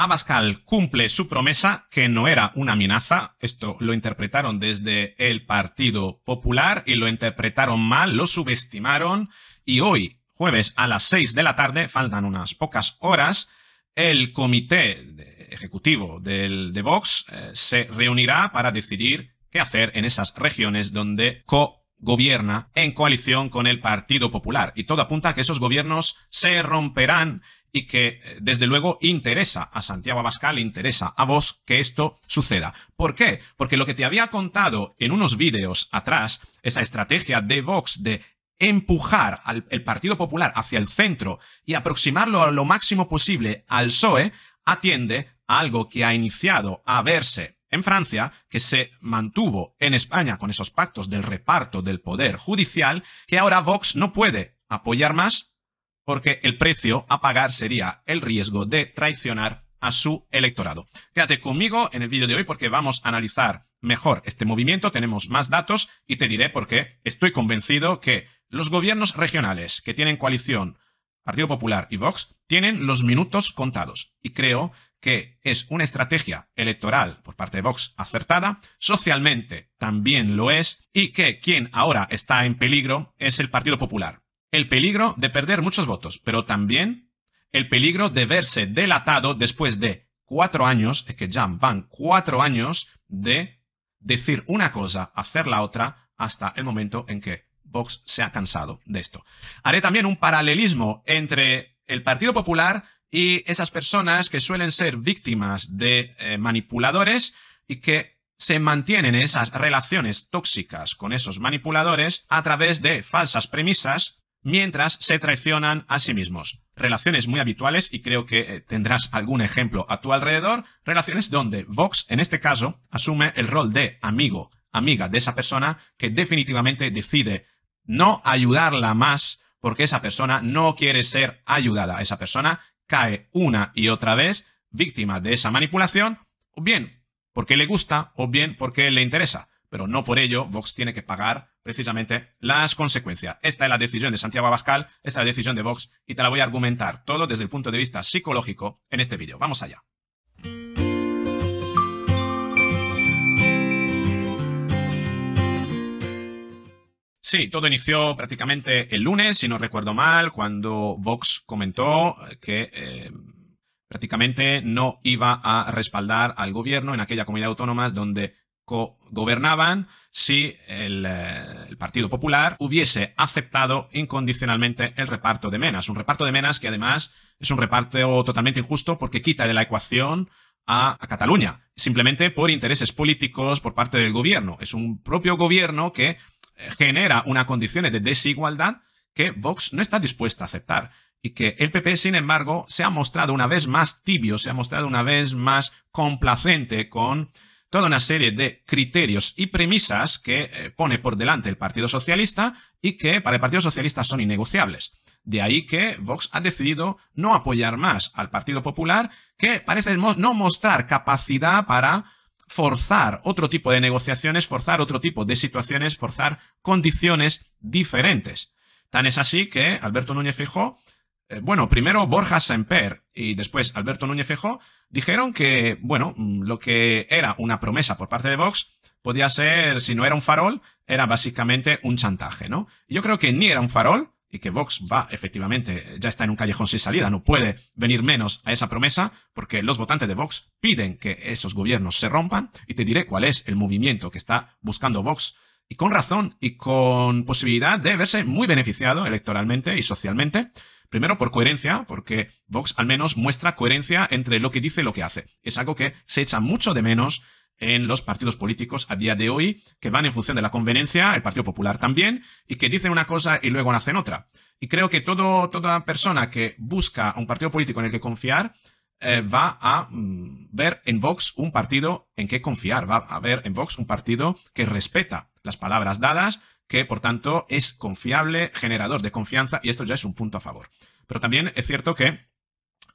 Abascal cumple su promesa, que no era una amenaza. Esto lo interpretaron desde el Partido Popular y lo interpretaron mal, lo subestimaron. Y hoy, jueves a las 6 de la tarde, faltan unas pocas horas, el comité ejecutivo del, de Vox eh, se reunirá para decidir qué hacer en esas regiones donde co-gobierna en coalición con el Partido Popular. Y todo apunta a que esos gobiernos se romperán y que eh, desde luego interesa a Santiago Abascal, interesa a vos que esto suceda. ¿Por qué? Porque lo que te había contado en unos vídeos atrás, esa estrategia de Vox de empujar al Partido Popular hacia el centro y aproximarlo a lo máximo posible al PSOE, atiende a algo que ha iniciado a verse en Francia, que se mantuvo en España con esos pactos del reparto del poder judicial, que ahora Vox no puede apoyar más porque el precio a pagar sería el riesgo de traicionar a su electorado. Quédate conmigo en el vídeo de hoy porque vamos a analizar mejor este movimiento, tenemos más datos y te diré por qué estoy convencido que los gobiernos regionales que tienen coalición Partido Popular y Vox tienen los minutos contados y creo que es una estrategia electoral por parte de Vox acertada, socialmente también lo es y que quien ahora está en peligro es el Partido Popular el peligro de perder muchos votos, pero también el peligro de verse delatado después de cuatro años, es que ya van cuatro años de decir una cosa, hacer la otra, hasta el momento en que Vox se ha cansado de esto. Haré también un paralelismo entre el Partido Popular y esas personas que suelen ser víctimas de eh, manipuladores y que se mantienen esas relaciones tóxicas con esos manipuladores a través de falsas premisas mientras se traicionan a sí mismos. Relaciones muy habituales, y creo que eh, tendrás algún ejemplo a tu alrededor, relaciones donde Vox, en este caso, asume el rol de amigo, amiga de esa persona que definitivamente decide no ayudarla más porque esa persona no quiere ser ayudada. Esa persona cae una y otra vez víctima de esa manipulación, o bien porque le gusta o bien porque le interesa. Pero no por ello Vox tiene que pagar precisamente las consecuencias. Esta es la decisión de Santiago Abascal, esta es la decisión de Vox y te la voy a argumentar todo desde el punto de vista psicológico en este vídeo. Vamos allá. Sí, todo inició prácticamente el lunes, si no recuerdo mal, cuando Vox comentó que eh, prácticamente no iba a respaldar al gobierno en aquella comunidad autónoma donde gobernaban si eh, el, Partido Popular hubiese aceptado incondicionalmente el reparto de menas. Un reparto de menas que además es un reparto totalmente injusto porque quita de la ecuación a, Cataluña, simplemente por intereses políticos por parte del gobierno. Es un propio gobierno que eh, genera unas condiciones de desigualdad que Vox no está dispuesta a aceptar y que el PP, sin embargo, se ha mostrado una vez más tibio, se ha mostrado una vez más complacente con toda una serie de criterios y premisas que eh, pone por delante el Partido Socialista y que para el Partido Socialista son innegociables. De ahí que Vox ha decidido no apoyar más al Partido Popular, que parece no mostrar capacidad para forzar otro tipo de negociaciones, forzar otro tipo de situaciones, forzar condiciones diferentes. Tan es así que Alberto Núñez Fijó eh, bueno, primero Borja Semper y después Alberto Núñez Fejó dijeron que, bueno, mm, lo que era una promesa por parte de Vox podía ser, si no era un farol, era básicamente un chantaje, ¿no? Yo creo que ni era un farol y que Vox va, efectivamente, ya está en un callejón sin salida, no puede venir menos a esa promesa, porque los votantes de Vox piden que esos gobiernos se rompan, y te diré cuál es el movimiento que está buscando Vox, y con razón, y con posibilidad de verse muy beneficiado electoralmente y socialmente, Primero, por coherencia, porque Vox al menos muestra coherencia entre lo que dice y lo que hace. Es algo que se echa mucho de menos en los partidos políticos a día de hoy, que van en función de la conveniencia, el Partido Popular también, y que dicen una cosa y luego hacen otra. Y creo que todo, toda persona que busca un partido político en el que confiar, eh, va a mm, ver en Vox un partido en que confiar, va a ver en Vox un partido que respeta las palabras dadas que por tanto es confiable, generador de confianza y esto ya es un punto a favor. Pero también es cierto que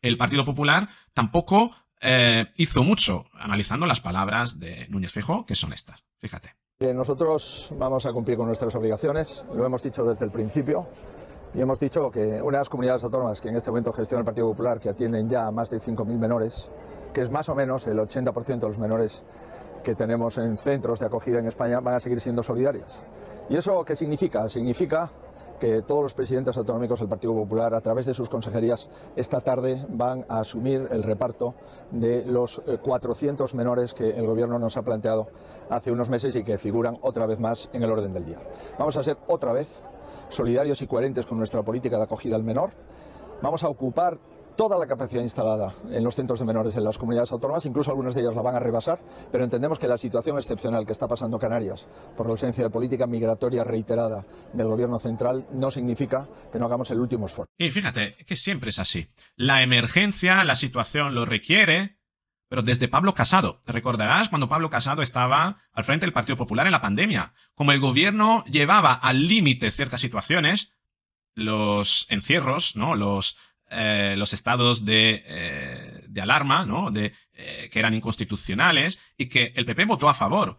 el Partido Popular tampoco eh, hizo mucho analizando las palabras de Núñez Fijo, que son estas. Fíjate. Nosotros vamos a cumplir con nuestras obligaciones, lo hemos dicho desde el principio. Y hemos dicho que unas comunidades autónomas que en este momento gestiona el Partido Popular, que atienden ya a más de 5.000 menores, que es más o menos el 80% de los menores que tenemos en centros de acogida en España, van a seguir siendo solidarias. ¿Y eso qué significa? Significa que todos los presidentes autonómicos del Partido Popular, a través de sus consejerías, esta tarde van a asumir el reparto de los 400 eh, menores que el Gobierno nos ha planteado hace unos meses y que figuran otra vez más en el orden del día. Vamos a ser otra vez solidarios y coherentes con nuestra política de acogida al menor. Vamos a ocupar toda la capacidad instalada en los centros de menores en las comunidades autónomas, incluso algunas de ellas la van a rebasar, pero entendemos que la situación excepcional que está pasando Canarias por la ausencia de política migratoria reiterada del gobierno central no significa que no hagamos el último esfuerzo. Y fíjate que siempre es así. La emergencia, la situación lo requiere, pero desde Pablo Casado. Recordarás cuando Pablo Casado estaba al frente del Partido Popular en la pandemia. Como el gobierno llevaba al límite ciertas situaciones, los encierros, ¿no? Los, eh, los estados eh, de, alarma, ¿no? De, eh, que eran inconstitucionales y que el PP votó a favor.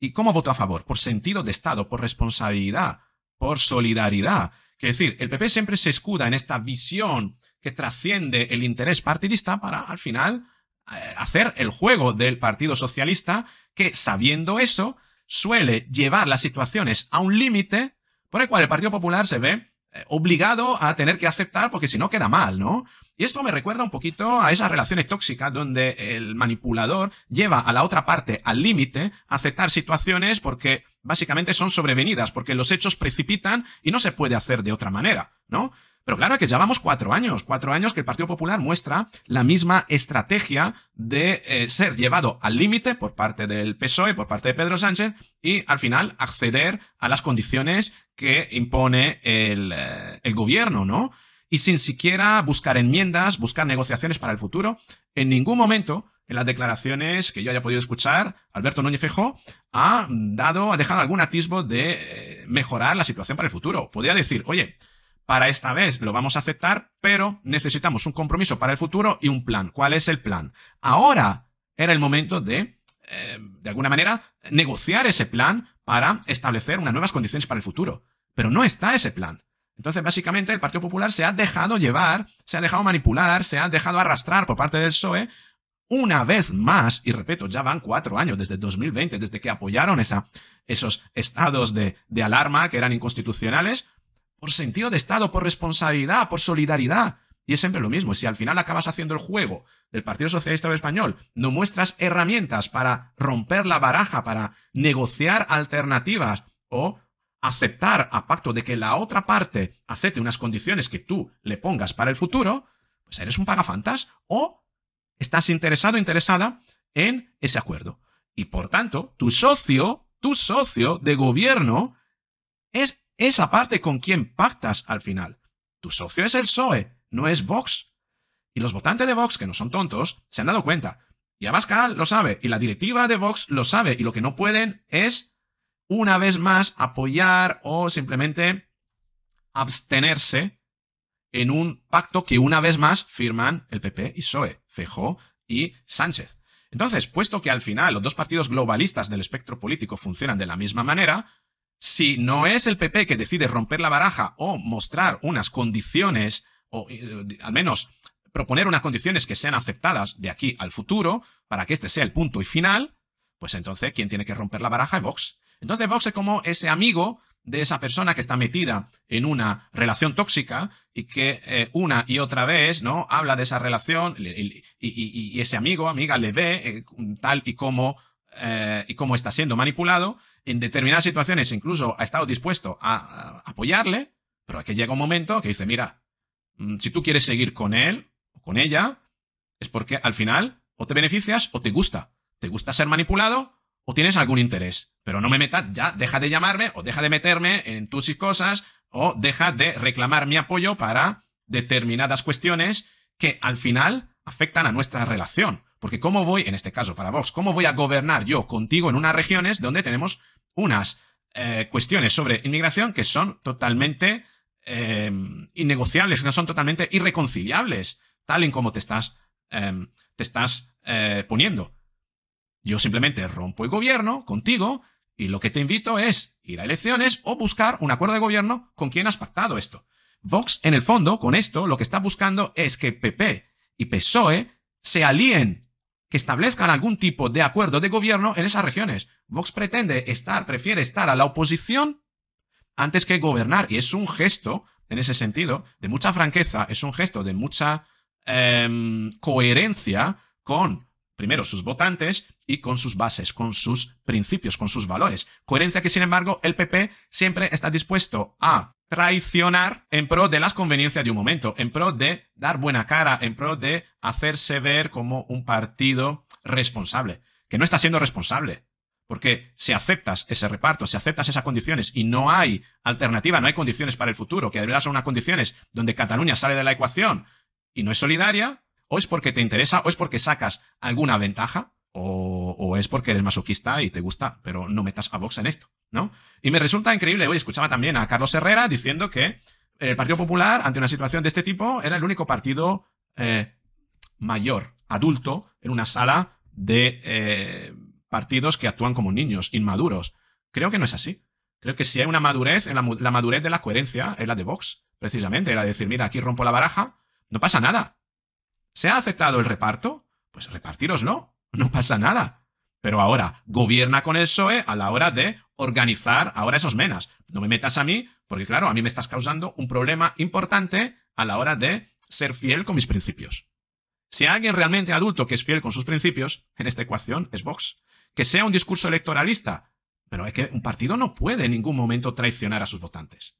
¿Y cómo votó a favor? Por sentido de Estado, por responsabilidad, por solidaridad. Es decir, el PP siempre se escuda en esta visión que trasciende el interés partidista para, al final, hacer el juego del Partido Socialista, que sabiendo eso, suele llevar las situaciones a un límite por el cual el Partido Popular se ve eh, obligado a tener que aceptar porque si no queda mal, ¿no? Y esto me recuerda un poquito a esas relaciones tóxicas donde el manipulador lleva a la otra parte al límite a aceptar situaciones porque básicamente son sobrevenidas, porque los hechos precipitan y no se puede hacer de otra manera, ¿no? Pero claro que ya vamos cuatro años, cuatro años que el Partido Popular muestra la misma estrategia de eh, ser llevado al límite por parte del PSOE, por parte de Pedro Sánchez, y al final acceder a las condiciones que impone el, eh, el gobierno, ¿no? Y sin siquiera buscar enmiendas, buscar negociaciones para el futuro, en ningún momento en las declaraciones que yo haya podido escuchar, Alberto Núñez Fejo ha dado, ha dejado algún atisbo de eh, mejorar la situación para el futuro. Podría decir, oye, para esta vez lo vamos a aceptar, pero necesitamos un compromiso para el futuro y un plan. ¿Cuál es el plan? Ahora era el momento de, eh, de alguna manera, negociar ese plan para establecer unas nuevas condiciones para el futuro. Pero no está ese plan. Entonces, básicamente, el Partido Popular se ha dejado llevar, se ha dejado manipular, se ha dejado arrastrar por parte del PSOE una vez más, y repito, ya van cuatro años desde 2020, desde que apoyaron esa, esos estados de, de alarma que eran inconstitucionales, por sentido de Estado, por responsabilidad, por solidaridad. Y es siempre lo mismo. Si al final acabas haciendo el juego del Partido Socialista de Español, no muestras herramientas para romper la baraja, para negociar alternativas o aceptar a pacto de que la otra parte acepte unas condiciones que tú le pongas para el futuro, pues eres un pagafantas o estás interesado, interesada en ese acuerdo. Y por tanto, tu socio, tu socio de gobierno es esa parte con quien pactas al final. Tu socio es el PSOE, no es Vox. Y los votantes de Vox, que no son tontos, se han dado cuenta. Y Abascal lo sabe, y la directiva de Vox lo sabe, y lo que no pueden es, una vez más, apoyar o simplemente abstenerse en un pacto que una vez más firman el PP y PSOE, Fejó y Sánchez. Entonces, puesto que al final los dos partidos globalistas del espectro político funcionan de la misma manera, si no es el PP que decide romper la baraja o mostrar unas condiciones, o eh, eh, al menos proponer unas condiciones que sean aceptadas de aquí al futuro, para que este sea el punto y final, pues entonces ¿quién tiene que romper la baraja es Vox. Entonces Vox es como ese amigo de esa persona que está metida en una relación tóxica y que eh, una y otra vez no habla de esa relación y, ese amigo, amiga, le ve tal y como eh, y cómo está siendo manipulado, en determinadas situaciones incluso ha estado dispuesto a, a apoyarle, pero aquí llega un momento que dice, mira, mm, si tú quieres seguir con él o con ella, es porque al final o te beneficias o te gusta. Te gusta ser manipulado o tienes algún interés. Pero no me metas, ya, deja de llamarme o deja de meterme en tus cosas o deja de reclamar mi apoyo para determinadas cuestiones que al final afectan a nuestra relación. Porque ¿cómo voy, en este caso para Vox, cómo voy a gobernar yo contigo en unas regiones donde tenemos unas eh, cuestiones sobre inmigración que son totalmente em, innegociables, que son totalmente irreconciliables, tal y como te estás, em, te estás eh, poniendo? Yo simplemente rompo el gobierno contigo y lo que te invito es ir a elecciones o buscar un acuerdo de gobierno con quien has pactado esto. Vox, en el fondo, con esto, lo que está buscando es que PP y PSOE se alíen que establezcan algún tipo de acuerdo de gobierno en esas regiones. Vox pretende estar, prefiere estar a la oposición antes que gobernar. Y es un gesto, en ese sentido, de mucha franqueza, es un gesto de mucha em, coherencia con, primero, sus votantes y con sus bases, con sus principios, con sus valores. Coherencia que, sin embargo, el PP siempre está dispuesto a traicionar en pro de las conveniencias de un momento, en pro de dar buena cara, en pro de hacerse ver como un partido responsable, que no está siendo responsable. Porque si aceptas ese reparto, si aceptas esas condiciones y no hay alternativa, no hay condiciones para el futuro, que verdad son unas condiciones donde Cataluña sale de la ecuación y no es solidaria, o es porque te interesa, o es porque sacas alguna ventaja, es porque eres masoquista y te gusta, pero no metas a Vox en esto, ¿no? Y me resulta increíble, hoy escuchaba también a Carlos Herrera diciendo que el Partido Popular, ante una situación de este tipo, era el único partido eh, mayor, adulto, en una sala de eh, partidos que actúan como niños, inmaduros. Creo que no es así. Creo que si hay una madurez, la, la madurez de la coherencia es la de Vox, precisamente, era decir, mira, aquí rompo la baraja, no pasa nada. ¿Se ha aceptado el reparto? Pues repartíroslo, no pasa nada. Pero ahora gobierna con el eh, a la hora de organizar ahora esos menas. No me metas a mí, porque claro, a mí me estás causando un problema importante a la hora de ser fiel con mis principios. Si hay alguien realmente adulto que es fiel con sus principios, en esta ecuación es Vox. Que sea un discurso electoralista, pero es que un partido no puede en ningún momento traicionar a sus votantes.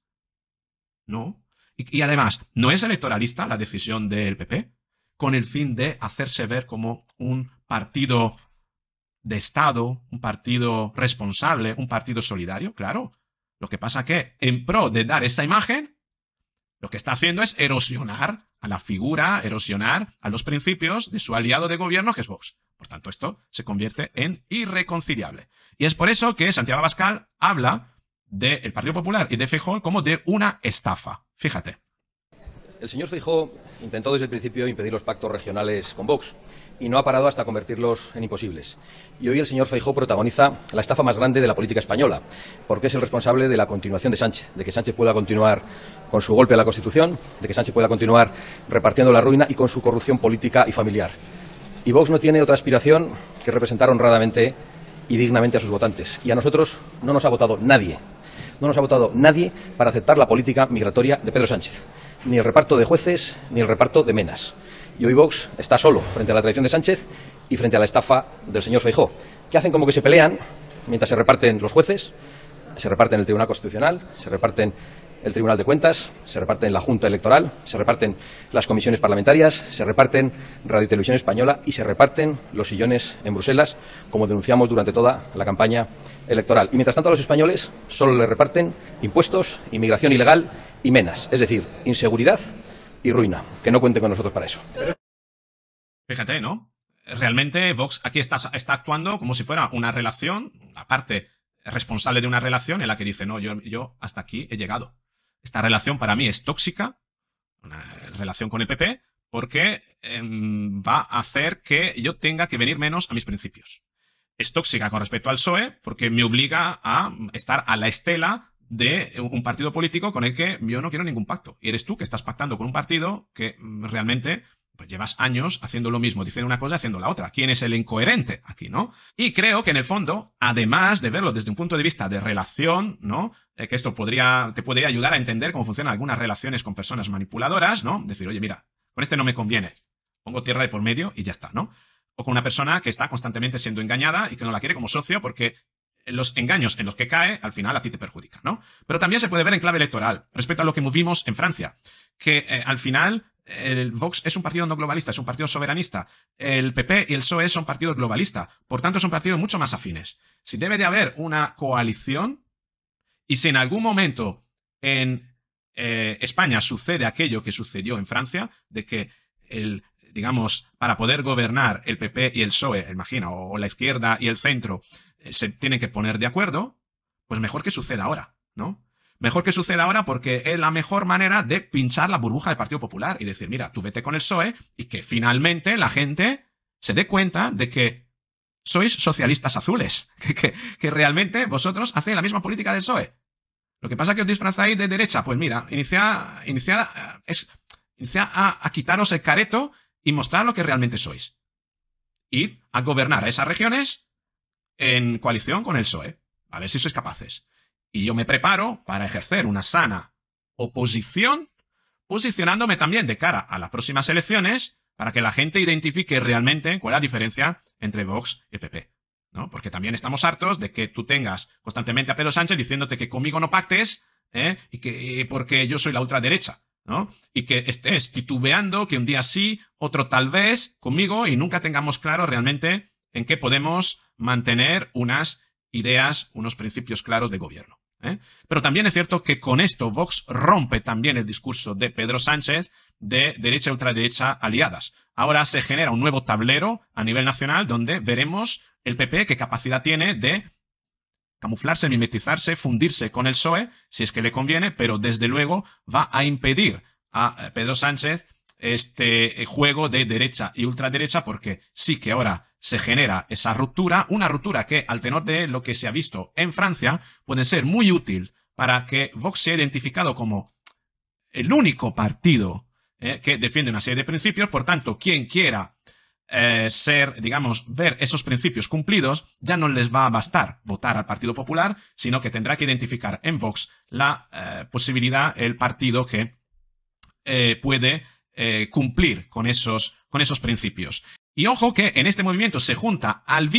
No. Y, y además, ¿no es electoralista la decisión del PP? Con el fin de hacerse ver como un partido de Estado, un partido responsable, un partido solidario, claro. Lo que pasa que, en pro de dar esa imagen, lo que está haciendo es erosionar a la figura, erosionar a los principios de su aliado de gobierno, que es Vox. Por tanto, esto se convierte en irreconciliable. Y es por eso que Santiago Abascal habla del Partido Popular y de Feijóo como de una estafa. Fíjate. El señor Feijóo intentó desde el principio impedir los pactos regionales con Vox y no ha parado hasta convertirlos en imposibles. Y hoy el señor Feijó protagoniza la estafa más grande de la política española, porque es el responsable de la continuación de Sánchez, de que Sánchez pueda continuar con su golpe a la Constitución, de que Sánchez pueda continuar repartiendo la ruina y con su corrupción política y familiar. Y Vox no tiene otra aspiración que representar honradamente y dignamente a sus votantes. Y a nosotros no nos ha votado nadie. No nos ha votado nadie para aceptar la política migratoria de Pedro Sánchez. Ni el reparto de jueces, ni el reparto de menas. Y hoy Vox está solo frente a la traición de Sánchez y frente a la estafa del señor Feijó, que hacen como que se pelean mientras se reparten los jueces, se reparten el Tribunal Constitucional, se reparten el Tribunal de Cuentas, se reparten la Junta Electoral, se reparten las comisiones parlamentarias, se reparten Radio y Televisión Española y se reparten los sillones en Bruselas, como denunciamos durante toda la campaña electoral. Y mientras tanto a los españoles solo les reparten impuestos, inmigración ilegal y menas, es decir, inseguridad y ruina. Que no cuente con nosotros para eso. Fíjate, ¿no? Realmente Vox aquí está, está actuando como si fuera una relación, la parte responsable de una relación en la que dice, no, yo, yo hasta aquí he llegado. Esta relación para mí es tóxica, una relación con el PP, porque em, va a hacer que yo tenga que venir menos a mis principios. Es tóxica con respecto al PSOE porque me obliga a estar a la estela de un partido político con el que yo no quiero ningún pacto. Y eres tú que estás pactando con un partido que mm, realmente pues llevas años haciendo lo mismo, diciendo una cosa, haciendo la otra. ¿Quién es el incoherente aquí, no? Y creo que en el fondo, además de verlo desde un punto de vista de relación, ¿no? Eh, que esto podría, te podría ayudar a entender cómo funcionan algunas relaciones con personas manipuladoras, ¿no? Decir, oye, mira, con este no me conviene. Pongo tierra de por medio y ya está, ¿no? O con una persona que está constantemente siendo engañada y que no la quiere como socio porque los engaños en los que cae, al final a ti te perjudica, ¿no? Pero también se puede ver en clave electoral, respecto a lo que vimos en Francia, que eh, al final el Vox es un partido no globalista, es un partido soberanista. El PP y el PSOE son partidos globalistas, por tanto son partidos mucho más afines. Si debe de haber una coalición y si en algún momento en eh, España sucede aquello que sucedió en Francia, de que el, digamos, para poder gobernar el PP y el PSOE, imagina, o la izquierda y el centro, eh, se tiene que poner de acuerdo, pues mejor que suceda ahora, ¿no? Mejor que suceda ahora porque es la mejor manera de pinchar la burbuja del Partido Popular y decir, mira, tú vete con el PSOE y que finalmente la gente se dé cuenta de que sois socialistas azules, que, realmente vosotros hacéis la misma política del PSOE. Lo que pasa es que os disfrazáis de derecha. Pues mira, inicia eh, inicia a, a quitaros el careto y mostrar lo que realmente sois. Id a gobernar a esas regiones en coalición con el PSOE. A ver si sois capaces. Y yo me preparo para ejercer una sana oposición, posicionándome también de cara a las próximas elecciones para que la gente identifique realmente cuál es la diferencia entre Vox y PP. ¿no? Porque también estamos hartos de que tú tengas constantemente a Pedro Sánchez diciéndote que conmigo no pactes ¿eh? y que porque yo soy la ultraderecha. ¿no? Y que estés titubeando que un día sí, otro tal vez, conmigo, y nunca tengamos claro realmente en qué podemos mantener unas ideas, unos principios claros de gobierno. ¿eh? Pero también es cierto que con esto Vox rompe también el discurso de Pedro Sánchez de derecha y ultraderecha aliadas. Ahora se genera un nuevo tablero a nivel nacional donde veremos el PP qué capacidad tiene de camuflarse, mimetizarse, fundirse con el PSOE, si es que le conviene, pero desde luego va a impedir a Pedro Sánchez este juego de derecha y ultraderecha, porque sí que ahora se genera esa ruptura, una ruptura que, al tenor de lo que se ha visto en Francia, puede ser muy útil para que Vox sea identificado como el único partido eh, que defiende una serie de principios, por tanto, quien quiera eh, ser, digamos, ver esos principios cumplidos, ya no les va a bastar votar al Partido Popular, sino que tendrá que identificar en Vox la eh, posibilidad, el partido que puede cumplir con esos, con esos principios. Y ojo que en este movimiento se junta al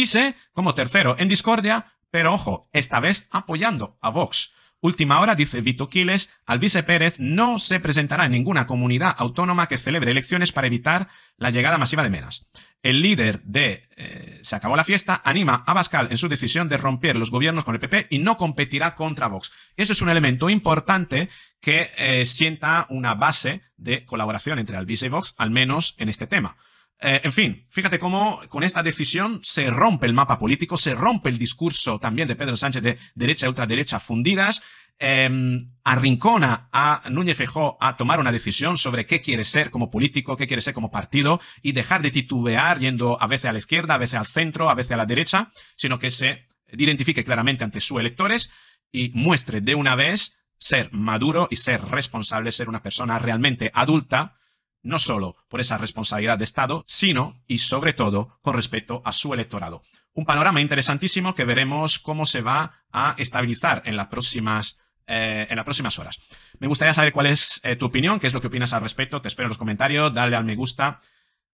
como tercero en discordia, pero ojo, esta vez apoyando a Vox. Última hora, dice Vito Quiles, Alvise Pérez no se presentará en ninguna comunidad autónoma que celebre elecciones para evitar la llegada masiva de menas. El líder de eh, Se acabó la fiesta anima a Bascal en su decisión de romper los gobiernos con el PP y no competirá contra Vox. Eso es un elemento importante que eh, sienta una base de colaboración entre Alvise y Vox, al menos en este tema. Eh, en fin, fíjate cómo con esta decisión se rompe el mapa político, se rompe el discurso también de Pedro Sánchez de derecha y ultraderecha fundidas, em, arrincona a Núñez Fejó a tomar una decisión sobre qué quiere ser como político, qué quiere ser como partido y dejar de titubear yendo a veces a la izquierda, a veces al centro, a veces a la derecha, sino que se identifique claramente ante sus electores y muestre de una vez ser maduro y ser responsable, ser una persona realmente adulta no solo por esa responsabilidad de Estado, sino y sobre todo con respecto a su electorado. Un panorama interesantísimo que veremos cómo se va a estabilizar en las próximas eh, en las próximas horas. Me gustaría saber cuál es eh, tu opinión, qué es lo que opinas al respecto. Te espero en los comentarios, dale al me gusta,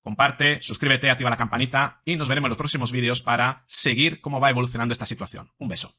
comparte, suscríbete, activa la campanita y nos veremos en los próximos vídeos para seguir cómo va evolucionando esta situación. Un beso.